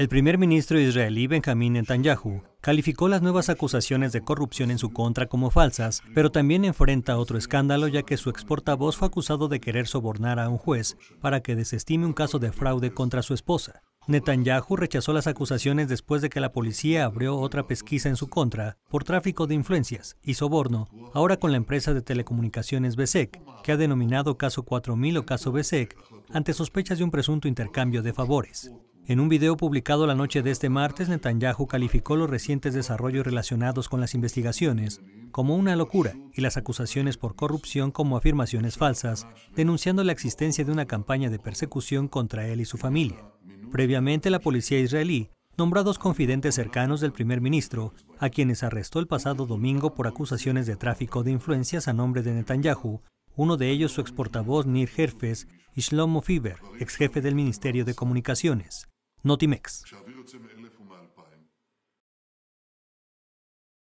El primer ministro israelí Benjamín Netanyahu calificó las nuevas acusaciones de corrupción en su contra como falsas, pero también enfrenta otro escándalo ya que su exportavoz fue acusado de querer sobornar a un juez para que desestime un caso de fraude contra su esposa. Netanyahu rechazó las acusaciones después de que la policía abrió otra pesquisa en su contra por tráfico de influencias y soborno, ahora con la empresa de telecomunicaciones BESEC, que ha denominado Caso 4000 o Caso BSEC, ante sospechas de un presunto intercambio de favores. En un video publicado la noche de este martes, Netanyahu calificó los recientes desarrollos relacionados con las investigaciones como una locura y las acusaciones por corrupción como afirmaciones falsas, denunciando la existencia de una campaña de persecución contra él y su familia. Previamente, la policía israelí nombró a dos confidentes cercanos del primer ministro, a quienes arrestó el pasado domingo por acusaciones de tráfico de influencias a nombre de Netanyahu, uno de ellos su exportavoz Nir Herfes y Shlomo Fiber, ex jefe del Ministerio de Comunicaciones. Notimex.